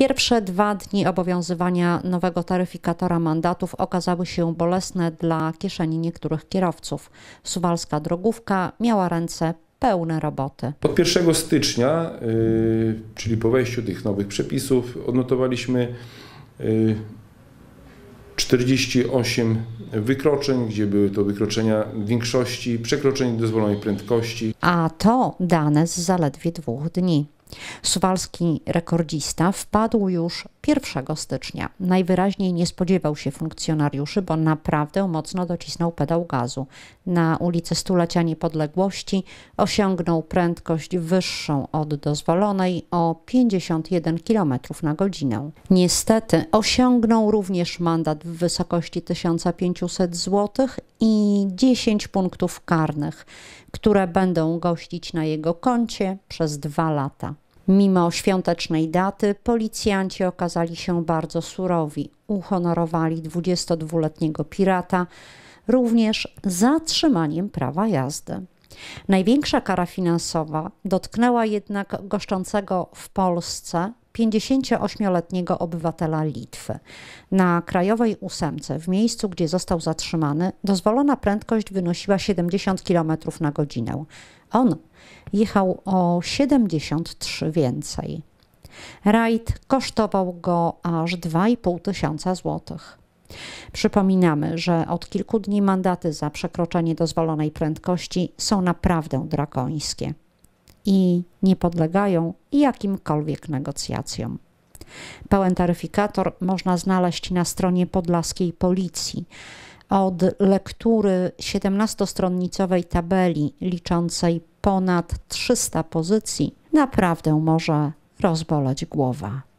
Pierwsze dwa dni obowiązywania nowego taryfikatora mandatów okazały się bolesne dla kieszeni niektórych kierowców. Suwalska drogówka miała ręce pełne roboty. Od 1 stycznia, y, czyli po wejściu tych nowych przepisów, odnotowaliśmy 48 y, wykroczeń, gdzie były to wykroczenia większości przekroczeń dozwolonej prędkości. A to dane z zaledwie dwóch dni. Suwalski rekordzista wpadł już 1 stycznia. Najwyraźniej nie spodziewał się funkcjonariuszy, bo naprawdę mocno docisnął pedał gazu. Na ulicy Stulecia Niepodległości osiągnął prędkość wyższą od dozwolonej o 51 km na godzinę. Niestety osiągnął również mandat w wysokości 1500 zł i 10 punktów karnych, które będą gościć na jego koncie przez dwa lata. Mimo świątecznej daty policjanci okazali się bardzo surowi. Uhonorowali 22-letniego pirata również zatrzymaniem prawa jazdy. Największa kara finansowa dotknęła jednak goszczącego w Polsce 58-letniego obywatela Litwy. Na krajowej ósemce, w miejscu, gdzie został zatrzymany, dozwolona prędkość wynosiła 70 km na godzinę. On jechał o 73 więcej. Rajd kosztował go aż 2,5 tysiąca złotych. Przypominamy, że od kilku dni mandaty za przekroczenie dozwolonej prędkości są naprawdę drakońskie i nie podlegają jakimkolwiek negocjacjom. Pełen taryfikator można znaleźć na stronie podlaskiej policji. Od lektury 17 stronnicowej tabeli liczącej ponad 300 pozycji naprawdę może rozboleć głowa.